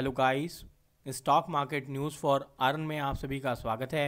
hello guys stock market news for earn में आप सभी का स्वागत है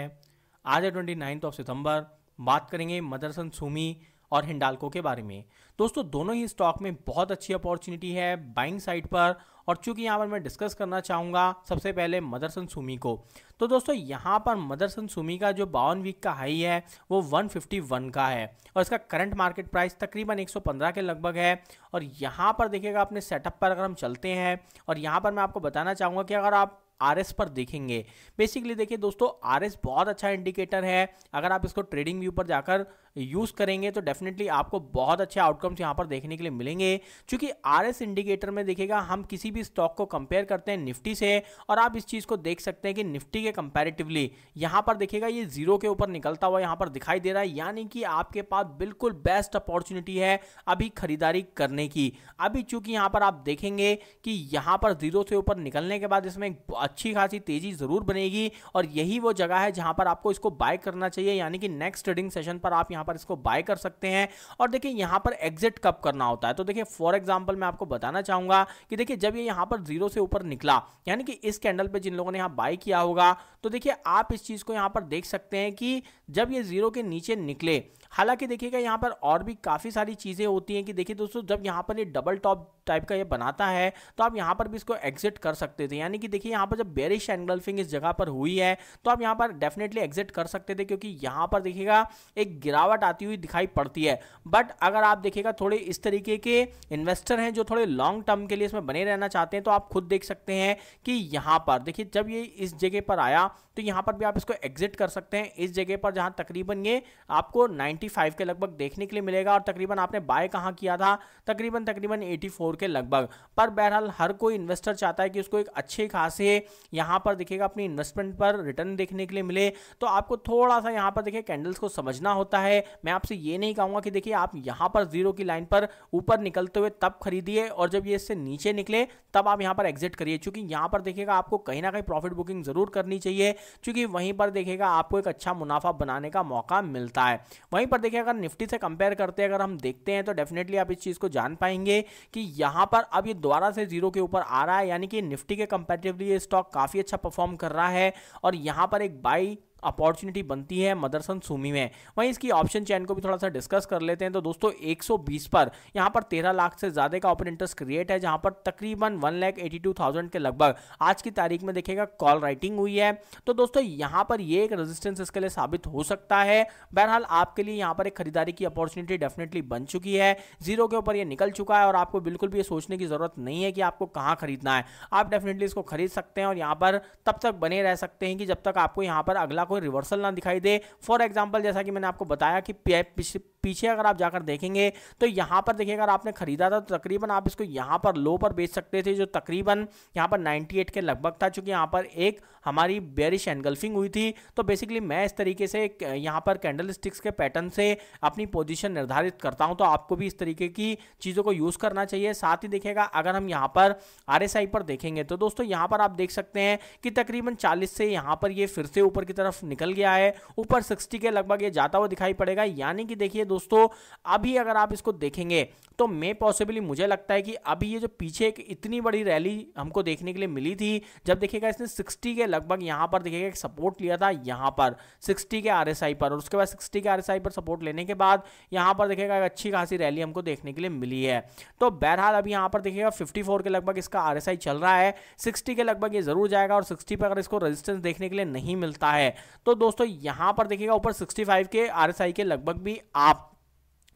आज है ट्वेंटी नाइन्थ ऑफ सितंबर बात करेंगे मदरसन सूमी और हिंडालको के बारे में दोस्तों दोनों ही स्टॉक में बहुत अच्छी अपॉर्चुनिटी है बाइंग साइड पर और चूंकि यहाँ पर मैं डिस्कस करना चाहूँगा सबसे पहले मदरसन सुमी को तो दोस्तों यहाँ पर मदरसन सुमी का जो बावन वीक का हाई है वो 151 का है और इसका करंट मार्केट प्राइस तकरीबन 115 के लगभग है और यहाँ पर देखिएगा अपने सेटअप पर अगर हम चलते हैं और यहाँ पर मैं आपको बताना चाहूँगा कि अगर आप आर पर देखेंगे बेसिकली देखिए दोस्तों आर बहुत अच्छा इंडिकेटर है अगर आप इसको ट्रेडिंग व्यू पर जाकर यूज़ करेंगे तो डेफिनेटली आपको बहुत अच्छे आउटकम्स यहाँ पर देखने के लिए मिलेंगे चूंकि आर एस इंडिकेटर में देखेगा हम किसी भी स्टॉक को कंपेयर करते हैं निफ्टी से और आप इस चीज़ को देख सकते हैं कि निफ्टी के कंपेरेटिवली यहाँ पर देखिएगा ये जीरो के ऊपर निकलता हुआ यहाँ पर दिखाई दे रहा है यानी कि आपके पास बिल्कुल बेस्ट अपॉर्चुनिटी है अभी खरीदारी करने की अभी चूंकि यहाँ पर आप देखेंगे कि यहाँ पर जीरो से ऊपर निकलने के बाद इसमें अच्छी खासी तेजी ज़रूर बनेगी और यही वो जगह है जहाँ पर आपको इसको बाय करना चाहिए यानी कि नेक्स्ट ट्रेडिंग सेशन पर आप यहाँ यहां पर इसको बाय कर सकते हैं और देखिए यहां पर एग्जिट कब करना होता है तो देखिए फॉर एग्जाम्पल मैं आपको बताना चाहूंगा कि देखिए जब ये यहां पर जीरो से ऊपर निकला यानी कि इस कैंडल पर जिन लोगों ने यहां बाय किया होगा तो देखिए आप इस चीज़ को यहां पर देख सकते हैं कि जब ये जीरो के नीचे निकले हालांकि देखिएगा यहां पर और भी काफ़ी सारी चीज़ें होती हैं कि देखिए दोस्तों जब यहां पर ये डबल टॉप टाइप का ये बनाता है तो आप यहाँ पर भी इसको एग्जिट कर सकते थे यानी कि देखिए यहाँ पर जब बेरिश एनगल्फिंग इस जगह पर हुई है तो आप यहाँ पर डेफिनेटली एग्जिट कर सकते थे क्योंकि यहाँ पर देखिएगा एक गिरावट आती हुई दिखाई पड़ती है बट अगर आप देखिएगा थोड़े इस तरीके के इन्वेस्टर हैं जो थोड़े लॉन्ग टर्म के लिए इसमें बने रहना चाहते हैं तो आप खुद देख सकते हैं कि यहाँ पर देखिए जब ये इस जगह पर आया तो यहाँ पर भी आप इसको एग्जिट कर सकते हैं इस जगह पर जहाँ तकरीबन ये आपको 95 के लगभग देखने के लिए मिलेगा और तकरीबन आपने बाय कहाँ किया था तकरीबन तकरीबन 84 के लगभग पर बहरहाल हर कोई इन्वेस्टर चाहता है कि उसको एक अच्छे खासे यहाँ पर देखिएगा अपनी इन्वेस्टमेंट पर रिटर्न देखने के लिए मिले तो आपको थोड़ा सा यहाँ पर देखिए कैंडल्स को समझना होता है मैं आपसे ये नहीं कहूँगा कि देखिए आप यहाँ पर जीरो की लाइन पर ऊपर निकलते हुए तब खरीदिए और जब ये इससे नीचे निकले तब आप यहाँ पर एग्जिट करिए चूँकि यहाँ पर देखिएगा आपको कहीं ना कहीं प्रॉफिट बुकिंग जरूर करनी चाहिए क्योंकि वहीं पर देखिएगा आपको एक अच्छा मुनाफा बनाने का मौका मिलता है वहीं पर देखिए अगर निफ्टी से कंपेयर करते अगर हम देखते हैं तो डेफिनेटली आप इस चीज़ को जान पाएंगे कि यहाँ पर अब ये दोबारा से जीरो के ऊपर आ रहा है यानी कि निफ्टी के कंपेरेटिवली ये स्टॉक काफ़ी अच्छा परफॉर्म कर रहा है और यहाँ पर एक बाई अपॉर्चुनिटी बनती है मदरसन सूमी में वहीं इसकी ऑप्शन चैन को भी थोड़ा सा डिस्कस कर लेते हैं तो दोस्तों 120 पर यहाँ पर 13 लाख से ज़्यादा का ओपन इंटरेस्ट क्रिएट है जहां पर तकरीबन one lakh eighty two thousand के लगभग आज की तारीख में देखेगा कॉल राइटिंग हुई है तो दोस्तों यहाँ पर ये एक रेजिस्टेंस इसके लिए साबित हो सकता है बहरहाल आपके लिए यहाँ पर एक खरीदारी की अपॉर्चुनिटी डेफिनेटली बन चुकी है जीरो के ऊपर ये निकल चुका है और आपको बिल्कुल भी ये सोचने की ज़रूरत नहीं है कि आपको कहाँ खरीदना है आप डेफिनेटली इसको खरीद सकते हैं और यहाँ पर तब तक बने रह सकते हैं कि जब तक आपको यहाँ पर अगला कोई रिवर्सल ना दिखाई दे फॉर एग्जाम्पल जैसा कि मैंने आपको बताया कि पिछले पीछे अगर आप जाकर देखेंगे तो यहाँ पर देखिए अगर आपने खरीदा था तो तकरीबन आप इसको यहाँ पर लो पर बेच सकते थे जो तकरीबन यहाँ पर 98 के लगभग था चूँकि यहाँ पर एक हमारी बेरिश एनगल्फिंग हुई थी तो बेसिकली मैं इस तरीके से यहाँ पर कैंडल स्टिक्स के पैटर्न से अपनी पोजिशन निर्धारित करता हूँ तो आपको भी इस तरीके की चीज़ों को यूज़ करना चाहिए साथ ही देखिएगा अगर हम यहाँ पर आर पर देखेंगे तो दोस्तों यहाँ पर आप देख सकते हैं कि तकरीबन चालीस से यहाँ पर ये फिर से ऊपर की तरफ निकल गया है ऊपर सिक्सटी के लगभग ये जाता हुआ दिखाई पड़ेगा यानी कि देखिए दोस्तों अभी अगर आप इसको देखेंगे तो मे पॉसिबली मुझे लगता है कि अभी ये जो पीछे एक इतनी बड़ी रैली हमको देखने के लिए मिली थी जब देखिएगा इसने 60 के लगभग यहाँ पर देखिएगा एक सपोर्ट लिया था यहाँ पर 60 के आरएसआई पर और उसके बाद 60 के आरएसआई पर सपोर्ट लेने के बाद यहाँ पर देखिएगा एक अच्छी खासी रैली हमको देखने के लिए मिली है तो बहरहाल अभी यहाँ पर देखिएगा फिफ्टी के लगभग इसका आर चल रहा है सिक्सटी के लगभग ये जरूर जाएगा और सिक्सटी पर अगर इसको रजिस्टेंस देखने के लिए नहीं मिलता है तो दोस्तों यहाँ पर देखिएगा ऊपर सिक्सटी के आर के लगभग भी आप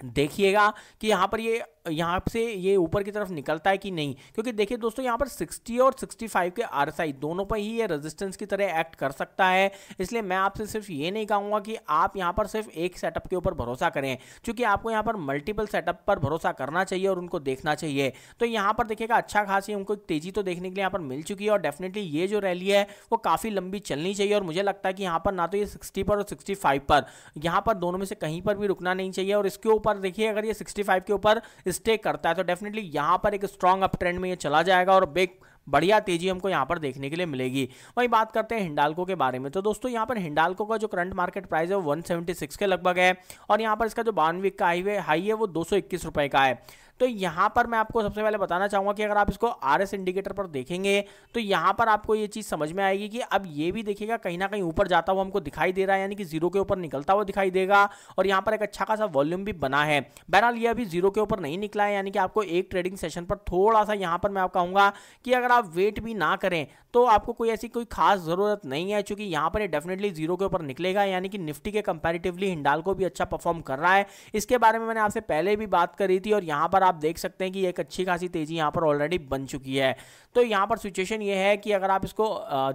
देखिएगा कि यहां पर ये यहाँ से ये ऊपर की तरफ निकलता है कि नहीं क्योंकि देखिए दोस्तों यहाँ पर 60 और 65 के आर दोनों पर ही ये रेजिस्टेंस की तरह एक्ट कर सकता है इसलिए मैं आपसे सिर्फ ये नहीं कहूँगा कि आप यहाँ पर सिर्फ एक सेटअप के ऊपर भरोसा करें क्योंकि आपको यहाँ पर मल्टीपल सेटअप पर भरोसा करना चाहिए और उनको देखना चाहिए तो यहाँ पर देखिएगा अच्छा खास ही उनको एक तेजी तो देखने के लिए यहाँ पर मिल चुकी है और डेफिनेटली ये जो रैली है वो काफ़ी लंबी चलनी चाहिए और मुझे लगता है कि यहाँ पर ना तो ये सिक्सटी पर और सिक्सटी पर यहाँ पर दोनों में से कहीं पर भी रुकना नहीं चाहिए और इसके ऊपर देखिए अगर ये सिक्सटी के ऊपर स्टे करता है तो डेफिनेटली यहाँ पर एक स्ट्रॉन्ग अप ट्रेंड में ये चला जाएगा और बिग बढ़िया तेजी हमको यहाँ पर देखने के लिए मिलेगी वहीं बात करते हैं हिंडालको के बारे में तो दोस्तों यहाँ पर हिंडालको का जो करंट मार्केट प्राइस है वो 176 के लगभग है और यहाँ पर इसका जो बावन का हाई है हाई है वो दो का है तो यहाँ पर मैं आपको सबसे पहले बताना चाहूँगा कि अगर आप इसको आर एस इंडिकेटर पर देखेंगे तो यहाँ पर आपको ये चीज़ समझ में आएगी कि अब ये भी देखिएगा कहीं ना कहीं ऊपर जाता हुआ हमको दिखाई दे रहा है यानी कि जीरो के ऊपर निकलता हुआ दिखाई देगा और यहाँ पर एक अच्छा खासा वॉल्यूम भी बना है बहरहाल ये अभी जीरो के ऊपर नहीं निकला है यानी कि आपको एक ट्रेडिंग सेशन पर थोड़ा सा यहाँ पर मैं आप कहूँगा कि अगर आप वेट भी ना करें तो आपको कोई ऐसी कोई खास ज़रूरत नहीं है क्योंकि यहाँ पर डेफिनेटली जीरो के ऊपर निकलेगा यानी कि निफ्टी के कंपेरेटिवली हिंडाल को भी अच्छा परफॉर्म कर रहा है इसके बारे में मैंने आपसे पहले भी बात करी थी और यहाँ पर आप देख सकते हैं कि एक अच्छी खासी तेजी यहाँ पर ऑलरेडी बन चुकी है तो यहाँ पर सिचुएशन ये है कि अगर आप इसको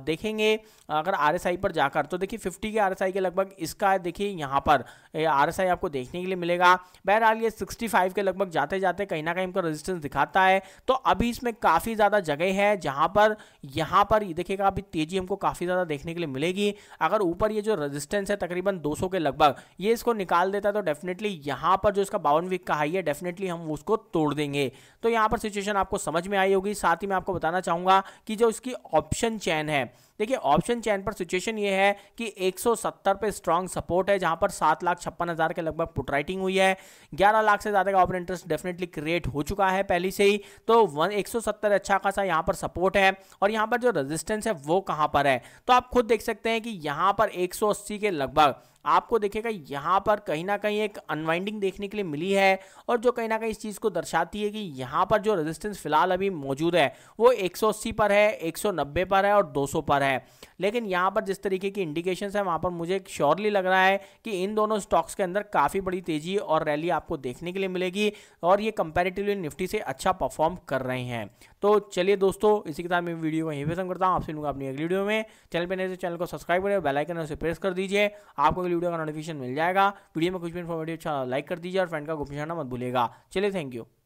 देखेंगे अगर आर पर जाकर तो देखिए फिफ्टी के आर के लगभग इसका देखिए यहाँ पर आर आपको देखने के लिए मिलेगा बहरहाल ये सिक्सटी के लगभग जाते जाते कहीं ना कहीं इनको रेजिस्टेंस दिखाता है तो अभी इसमें काफ़ी ज़्यादा जगह है जहाँ पर यहाँ पर देखिएगा अभी तेजी हमको काफ़ी ज़्यादा देखने के लिए मिलेगी अगर ऊपर ये जो रेजिस्टेंस है तकरीबन 200 के लगभग ये इसको निकाल देता है तो डेफिनेटली यहाँ पर जो इसका बावन वीक का हाई है डेफिनेटली हम उसको तोड़ देंगे तो यहाँ पर सिचुएशन आपको समझ में आई होगी साथ ही मैं आपको बता बताना चाहूंगा कि जो इसकी ऑप्शन चैन है देखिए ऑप्शन चैन पर सिचुएशन ये है कि 170 पे स्ट्रांग सपोर्ट है जहां पर सात लाख छप्पन हज़ार के लगभग पुट राइटिंग हुई है 11 लाख से ज़्यादा का ओपन इंटरेस्ट डेफिनेटली क्रिएट हो चुका है पहले से ही तो वन 170 अच्छा खासा यहां पर सपोर्ट है और यहां पर जो रेजिस्टेंस है वो कहां पर है तो आप खुद देख सकते हैं कि यहां पर एक के लगभग आपको देखेगा यहाँ पर कहीं ना कहीं एक अनवाइंडिंग देखने के लिए मिली है और जो कहीं ना कहीं इस चीज़ को दर्शाती है कि यहाँ पर जो रेजिस्टेंस फिलहाल अभी मौजूद है वो 180 पर है 190 पर है और 200 पर है लेकिन यहाँ पर जिस तरीके की इंडिकेशंस है वहाँ पर मुझे श्योरली लग रहा है कि इन दोनों स्टॉक्स के अंदर काफ़ी बड़ी तेज़ी और रैली आपको देखने के लिए मिलेगी और ये कंपेरेटिवली निफ्टी से अच्छा परफॉर्म कर रहे हैं तो चलिए दोस्तों इसी के साथ मैं वीडियो को यहीं पसंद करता हूँ आपसे लूँगा अपनी अगली वीडियो में चैनल पर नहीं तो चैनल को सब्सक्राइब करें बेलाइकन उसे प्रेस कर दीजिए आपको वाली वीडियो का नोटिफिकेशन मिल जाएगा वीडियो में कुछ भी इन्फॉर्मेटिव अच्छा लाइक कर दीजिए और फ्रेंड का गुप्त मत भूलेगा चलिए थैंक यू